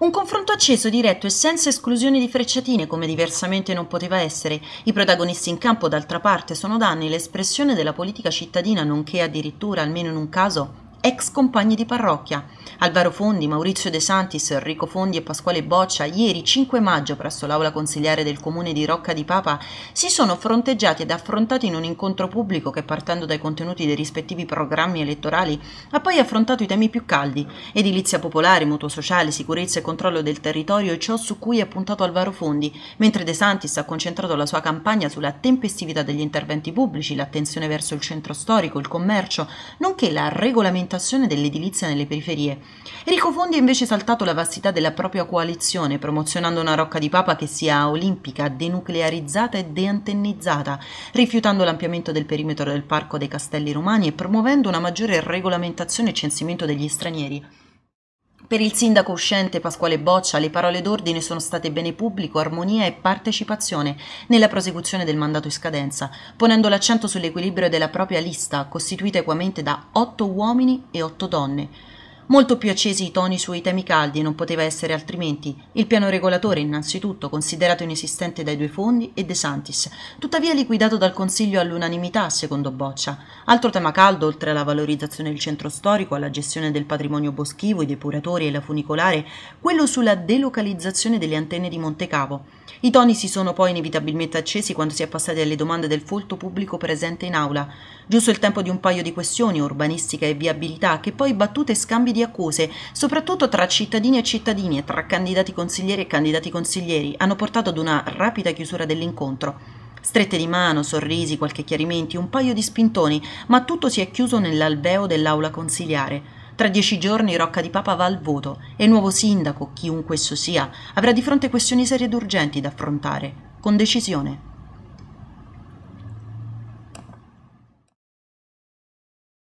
Un confronto acceso, diretto e senza esclusione di frecciatine, come diversamente non poteva essere. I protagonisti in campo, d'altra parte, sono da anni l'espressione della politica cittadina, nonché addirittura, almeno in un caso, ex compagni di parrocchia. Alvaro Fondi, Maurizio De Santis, Enrico Fondi e Pasquale Boccia, ieri 5 maggio presso l'aula consiliare del comune di Rocca di Papa, si sono fronteggiati ed affrontati in un incontro pubblico che partendo dai contenuti dei rispettivi programmi elettorali ha poi affrontato i temi più caldi, edilizia popolare, mutuo sociale, sicurezza e controllo del territorio e ciò su cui ha puntato Alvaro Fondi, mentre De Santis ha concentrato la sua campagna sulla tempestività degli interventi pubblici, l'attenzione verso il centro storico, il commercio, nonché la regolamentazione dell'edilizia nelle periferie, Enrico Fondi ha invece saltato la vastità della propria coalizione, promozionando una rocca di papa che sia olimpica, denuclearizzata e deantennizzata, rifiutando l'ampliamento del perimetro del Parco dei Castelli Romani e promuovendo una maggiore regolamentazione e censimento degli stranieri. Per il sindaco uscente Pasquale Boccia le parole d'ordine sono state bene pubblico, armonia e partecipazione nella prosecuzione del mandato in scadenza, ponendo l'accento sull'equilibrio della propria lista, costituita equamente da otto uomini e otto donne molto più accesi i toni sui temi caldi e non poteva essere altrimenti, il piano regolatore innanzitutto considerato inesistente dai due fondi e De Santis, tuttavia liquidato dal Consiglio all'unanimità secondo Boccia. Altro tema caldo, oltre alla valorizzazione del centro storico, alla gestione del patrimonio boschivo, i depuratori e la funicolare, quello sulla delocalizzazione delle antenne di Montecavo. I toni si sono poi inevitabilmente accesi quando si è passati alle domande del folto pubblico presente in aula. Giusto il tempo di un paio di questioni, urbanistica e viabilità, che poi battute e scambi di di accuse, soprattutto tra cittadini e cittadini e tra candidati consiglieri e candidati consiglieri, hanno portato ad una rapida chiusura dell'incontro. Strette di mano, sorrisi, qualche chiarimenti, un paio di spintoni, ma tutto si è chiuso nell'alveo dell'aula consiliare. Tra dieci giorni Rocca di Papa va al voto e il nuovo sindaco, chiunque esso sia, avrà di fronte questioni serie ed urgenti da affrontare, con decisione.